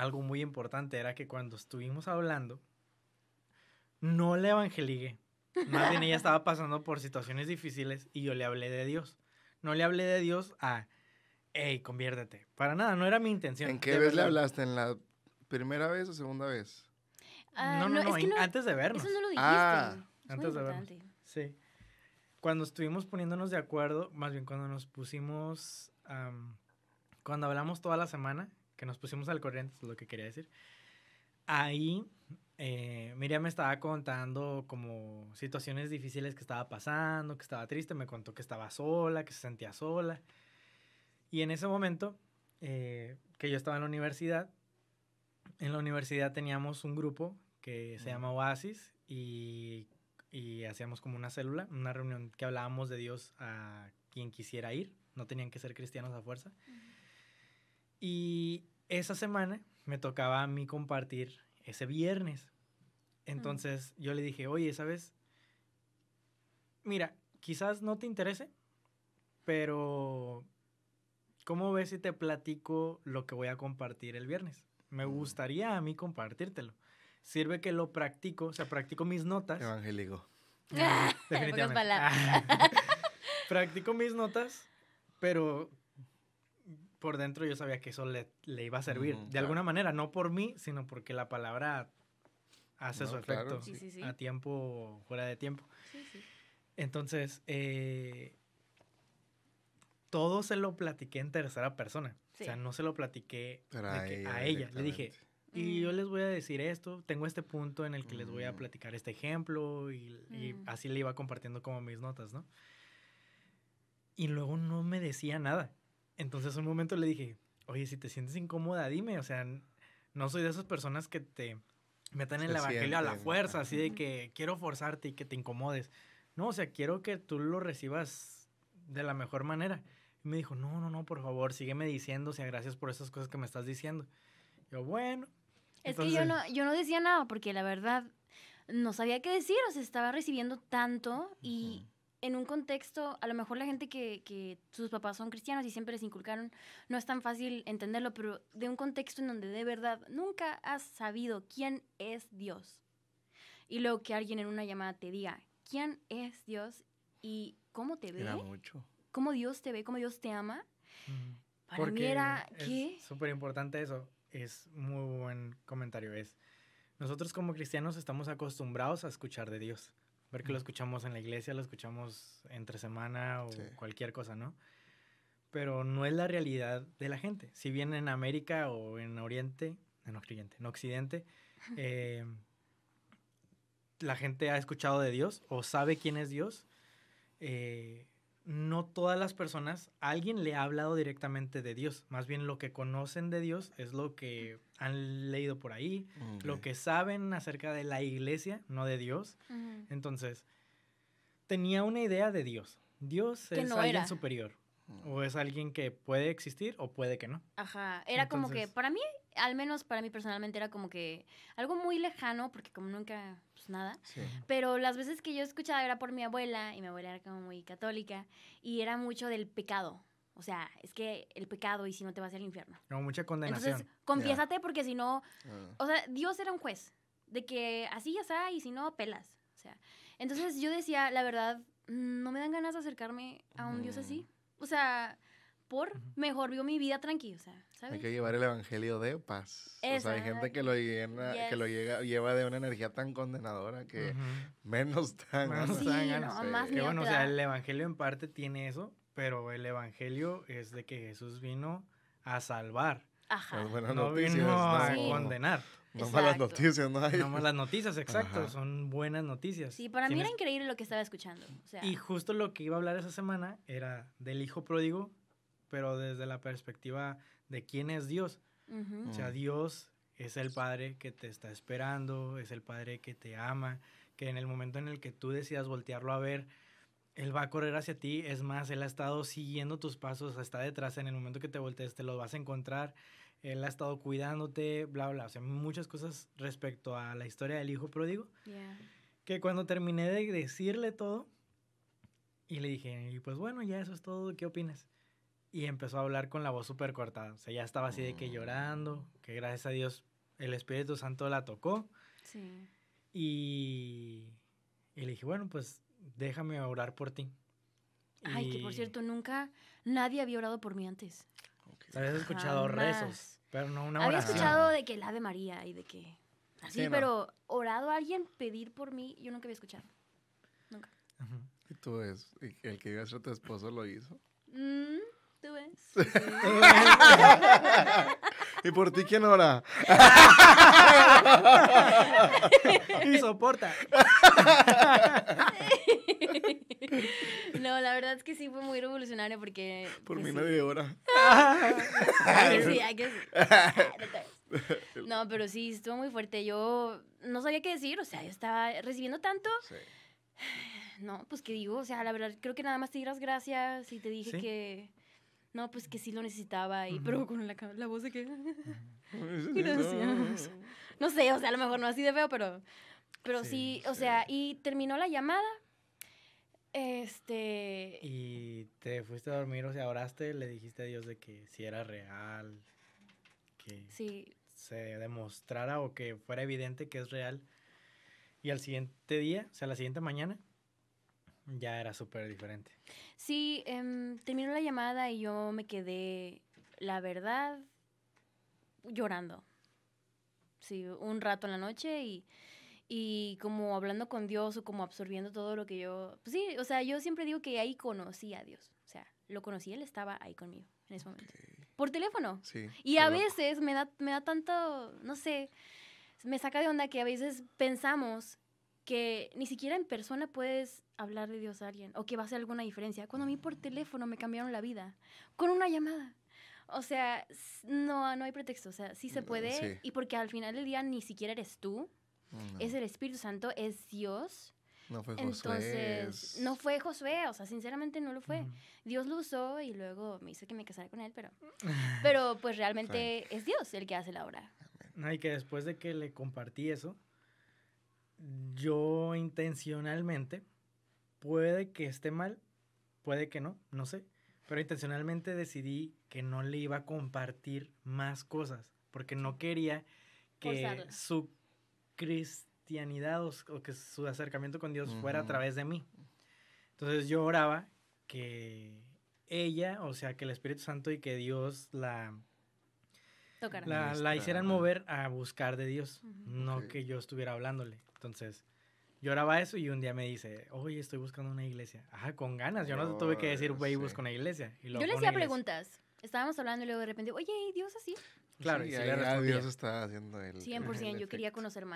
algo muy importante era que cuando estuvimos hablando, no le evangeligué. Más bien ella estaba pasando por situaciones difíciles y yo le hablé de Dios. No le hablé de Dios a, hey, conviértete. Para nada, no era mi intención. ¿En qué vez le hablaste? ¿En la primera vez o segunda vez? Ah, no, no, es que antes de vernos. Eso no lo ah. dijiste. Ah, antes de vernos. Sí. Cuando estuvimos poniéndonos de acuerdo, más bien cuando nos pusimos, cuando hablamos toda la semana, que nos pusimos al corriente, es lo que quería decir. Ahí eh, Miriam me estaba contando como situaciones difíciles que estaba pasando, que estaba triste, me contó que estaba sola, que se sentía sola. Y en ese momento, eh, que yo estaba en la universidad, en la universidad teníamos un grupo que se llama Oasis y, y, hacíamos como una célula, una reunión que hablábamos de Dios a quien quisiera ir, no tenían que ser cristianos a fuerza. Y esa semana me tocaba a mí compartir ese viernes. Entonces yo le dije, oye, ¿sabes? Mira, quizás no te interese, pero ¿cómo ves si te platico lo que voy a compartir el viernes? Me gustaría a mí compartírtelo. Sirve que lo practico, o sea, practico mis notas. Evangélico. Definitivamente. practico mis notas, pero por dentro yo sabía que eso le, iba a servir. de alguna manera, no por mí, sino porque la palabra hace su efecto a tiempo, fuera de tiempo. Entonces, eh, todo se lo platiqué en tercera persona. O sea, no se lo platiqué a ella. Le dije, y yo mm. les voy a decir esto, tengo este punto en el que les voy a mm. platicar este ejemplo y, mm. así le iba compartiendo como mis notas, ¿no? Y luego no me decía nada. Entonces un momento le dije, oye, si te sientes incómoda, dime, o sea, no soy de esas personas que te metan en la a la fuerza, así de que quiero forzarte y que te incomodes. No, o sea, quiero que tú lo recibas de la mejor manera. Y me dijo, no, no, no, por favor, sígueme diciendo, o sea, gracias por esas cosas que me estás diciendo. Yo, bueno. Es que yo no, yo no decía nada porque la verdad no sabía qué decir, o sea, estaba recibiendo tanto y, en un contexto, a lo mejor la gente que, sus papás son cristianos y siempre les inculcaron, no es tan fácil entenderlo, pero de un contexto en donde de verdad nunca has sabido quién es Dios. Y luego que alguien en una llamada te diga, ¿quién es Dios y cómo te ve? mucho. ¿Cómo Dios te ve? ¿Cómo Dios te ama? Para Porque mí era, ¿qué? Es súper importante eso. Es muy buen comentario. Es, nosotros como cristianos estamos acostumbrados a escuchar de Dios ver que lo escuchamos en la iglesia, lo escuchamos entre semana o cualquier cosa, ¿no? Pero no es la realidad de la gente. Si bien en América o en Oriente, en Occidente, en Occidente, eh, la gente ha escuchado de Dios o sabe quién es Dios, eh, no todas las personas, alguien le ha hablado directamente de Dios. Más bien lo que conocen de Dios es lo que han leído por ahí, lo que saben acerca de la iglesia, no de Dios. Entonces, tenía una idea de Dios. Dios es alguien superior. Mm. O es alguien que puede existir o puede que no. Ajá. Era como que para mí al menos para mí personalmente era como que algo muy lejano, porque como nunca, pues nada. Pero las veces que yo escuchaba era por mi abuela, y mi abuela era como muy católica, y era mucho del pecado. O sea, es que el pecado y si no te vas al infierno. No, mucha condenación. Entonces, confiésate porque si no, ah. o sea, Dios era un juez, de que así ya está y si no, pelas. O sea, entonces yo decía, la verdad, no me dan ganas de acercarme a un Dios mm. así. O sea, por, mejor vio mi vida tranquila, o sea, ¿sabes? Hay que llevar el evangelio de paz. O sea, hay gente que lo, que lo llega, lleva de una energía tan condenadora que menos tan... Menos bueno, o sea, el evangelio en parte tiene eso, pero el evangelio es de que Jesús vino a salvar. Ajá. No noticias, vino a condenar. No exacto. malas noticias, ¿no? Hay. No malas noticias, exacto. Son buenas noticias. Sí, para mí era increíble lo que estaba escuchando. Y justo lo que iba a hablar esa semana era del hijo pródigo pero desde la perspectiva de quién es Dios. O sea, mm. Dios es el Padre que te está esperando, es el Padre que te ama, que en el momento en el que tú decidas voltearlo a ver, Él va a correr hacia ti. Es más, Él ha estado siguiendo tus pasos, está detrás. En el momento que te voltees, te lo vas a encontrar. Él ha estado cuidándote, bla, bla. O sea, muchas cosas respecto a la historia del Hijo Pródigo. Que cuando terminé de decirle todo, y le dije, y pues bueno, ya eso es todo, ¿qué opinas? y empezó a hablar con la voz súper cortada. O sea, ya estaba así de que llorando, mm. que gracias a Dios el Espíritu Santo la tocó. Sí. Y, le dije, bueno, pues déjame orar por ti. Ay, que por cierto, nunca nadie había orado por mí antes. Okay. Habías escuchado rezos, pero no una oración. Había escuchado de que la de María y de que... Así, sí, pero orado a alguien pedir por mí, yo nunca había escuchado. Nunca. ¿Y tú es? ¿El que iba a ser tu esposo lo hizo? Mm, tú, ves? ¿Y por ti quién ahora, y soporta. No, la verdad es que sí fue muy revolucionario porque. Por mi pues mí nadie ora. hay que. No, pero sí, estuvo muy fuerte. Yo no sabía qué decir, o sea, yo estaba recibiendo tanto. No, pues qué digo, o sea, la verdad, creo que nada más te dirás gracias y te dije que no, pues que sí lo necesitaba, y, pero con la, la voz de que... No sé, o sea, a lo mejor no así de feo, pero, pero sí, o sea, y terminó la llamada. Este... Y te fuiste a dormir, o sea, oraste, le dijiste a Dios de que si era real, que se demostrara o que fuera evidente que es real. Y al siguiente día, o sea, la siguiente mañana, ya era súper diferente. Sí, em, terminó la llamada y yo me quedé, la verdad, llorando. Sí, un rato en la noche y, como hablando con Dios o como absorbiendo todo lo que yo... Pues sí, o sea, yo siempre digo que ahí conocí a Dios. O sea, lo conocí, Él estaba ahí conmigo en ese momento. Por teléfono. Sí. Y a veces me da, me da tanto, no sé, me saca de onda que a veces pensamos que ni siquiera en persona puedes hablar de Dios a alguien o que va a hacer alguna diferencia. Cuando a mí por teléfono me cambiaron la vida, con una llamada. O sea, no, no hay pretexto, o sea, sí se mm, puede y porque al final del día ni siquiera eres tú, mm, es el Espíritu Santo, es Dios. No fue Josué. Entonces, no fue Josué, o sea, sinceramente no lo fue. Dios lo usó y luego me hizo que me casara con él, pero, pero pues realmente es Dios el que hace la obra. No, y que después de que le compartí eso, yo intencionalmente, puede que esté mal, puede que no, no sé, pero intencionalmente decidí que no le iba a compartir más cosas, porque no quería que su cristianidad o, que su acercamiento con Dios fuera a través de mí. Entonces yo oraba que ella, o sea, que el Espíritu Santo y que Dios la la, hicieran mover a buscar de Dios, no que yo estuviera hablándole. Entonces, lloraba eso y un día me dice, oye, estoy buscando una iglesia. Ajá, con ganas. Yo no, oh, tuve que decir, wey busco una iglesia. yo le hacía preguntas. Estábamos hablando y luego de repente, oye, Dios así? Claro, y Dios está haciendo el... 100%, yo quería conocer más.